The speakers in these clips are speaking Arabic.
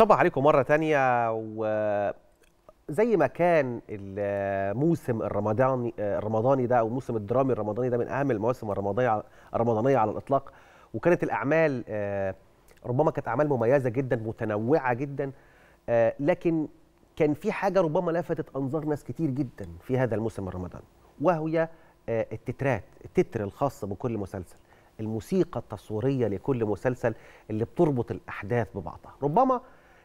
صباح عليكم مرة تانية و زي ما كان الموسم الرمضاني الرمضاني ده او الموسم الدرامي الرمضاني ده من اهم المواسم الرمضانيه الرمضانيه على الاطلاق وكانت الاعمال آه، ربما كانت اعمال مميزه جدا متنوعه جدا آه، لكن كان في حاجه ربما لفتت انظار ناس كتير جدا في هذا الموسم الرمضاني وهي آه، التترات التتر الخاص بكل مسلسل الموسيقى التصويريه لكل مسلسل اللي بتربط الاحداث ببعضها ربما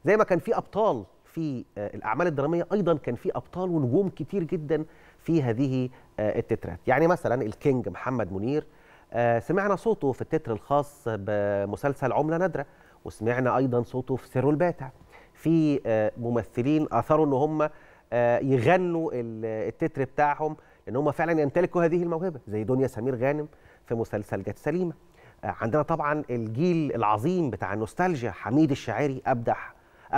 زي ما كان في ابطال في آه، الاعمال الدراميه ايضا كان في ابطال ونجوم كتير جدا في هذه آه، التترات يعني مثلا الكينج محمد منير آه، سمعنا صوته في التتر الخاص بمسلسل عمله نادره وسمعنا ايضا صوته في سر الباتع في ممثلين اثروا ان هم يغنوا التتر بتاعهم لان هم فعلا يمتلكوا هذه الموهبه زي دنيا سمير غانم في مسلسل جت سليمه عندنا طبعا الجيل العظيم بتاع النوستالجيا حميد الشاعري ابدع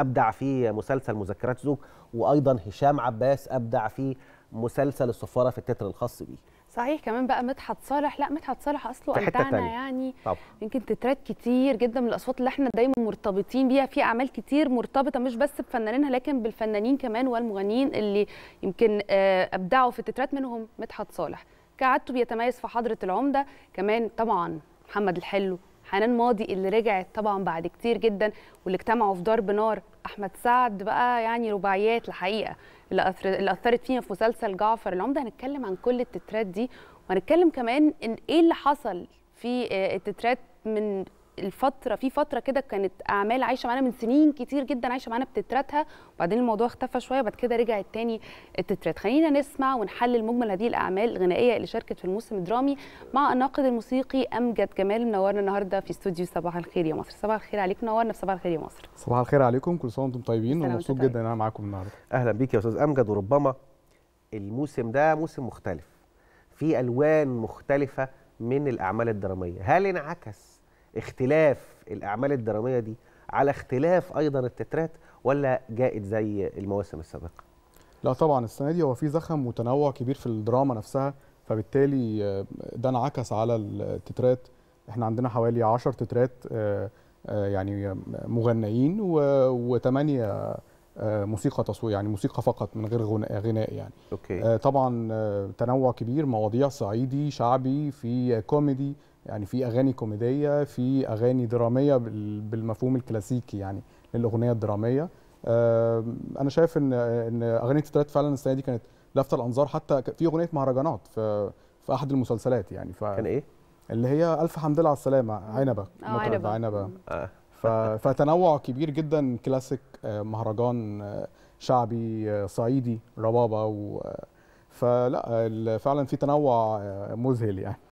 ابدع في مسلسل مذكرات زوج وايضا هشام عباس ابدع في مسلسل الصفاره في التتر الخاص بيه صحيح كمان بقى مدحت صالح لا مدحت صالح اصله ابدعنا يعني طبعا. يمكن تترات كتير جدا من الاصوات اللي احنا دايما مرتبطين بيها في اعمال كتير مرتبطه مش بس بفنانينها لكن بالفنانين كمان والمغنيين اللي يمكن آه، ابدعوا في التترات منهم مدحت صالح كعادته بيتميز في حضره العمده كمان طبعا محمد الحلو حنان ماضي اللي رجعت طبعا بعد كتير جدا واللي اجتمعوا في ضرب نار احمد سعد بقى يعني رباعيات الحقيقه اللي اثرت فينا في مسلسل جعفر العمده هنتكلم عن كل التترات دي وهنتكلم كمان ان ايه اللي حصل في آه، التترات من الفتره في فتره كده كانت اعمال عايشه معانا من سنين كتير جدا عايشه معانا بتتراتها وبعدين الموضوع اختفى شويه وبعد كده رجعت تاني التترات خلينا نسمع ونحلل مجمل هذه الاعمال الغنائيه اللي شاركت في الموسم الدرامي مع الناقد الموسيقي امجد جمال منورنا النهارده في استوديو صباح الخير يا مصر صباح الخير عليك منورنا في صباح الخير يا مصر صباح الخير عليكم كل سنه وانتم طيبين ومبسوط جدا ان انا معاكم النهارده اهلا بيك يا استاذ امجد وربما الموسم ده موسم مختلف في الوان مختلفه من الاعمال الدراميه هل انعكس اختلاف الاعمال الدراميه دي على اختلاف ايضا التترات ولا جاءت زي المواسم السابقه لا طبعا السنه دي هو في زخم وتنوع كبير في الدراما نفسها فبالتالي آه، ده انعكس على التترات احنا عندنا حوالي 10 تترات آه، آه، يعني مغنيين وثمانيه موسيقى تصوير يعني موسيقى فقط من غير غناء يعني أوكي. طبعا تنوع كبير مواضيع صعيدي شعبي في كوميدي يعني في اغاني كوميديه في اغاني دراميه بالمفهوم الكلاسيكي يعني للاغنيه الدراميه انا شايف ان ان اغاني التترات فعلا السنه دي كانت لافته الانظار حتى في اغنيه مهرجانات في في احد المسلسلات يعني ف كان ايه اللي هي الف حمد لله على السلامه عنبه آه، مطرب عنبه آه. فتنوع كبير جدا كلاسيك آه، مهرجان آه، شعبي صعيدي ربابه و فلا فعلا في تنوع مذهل يعني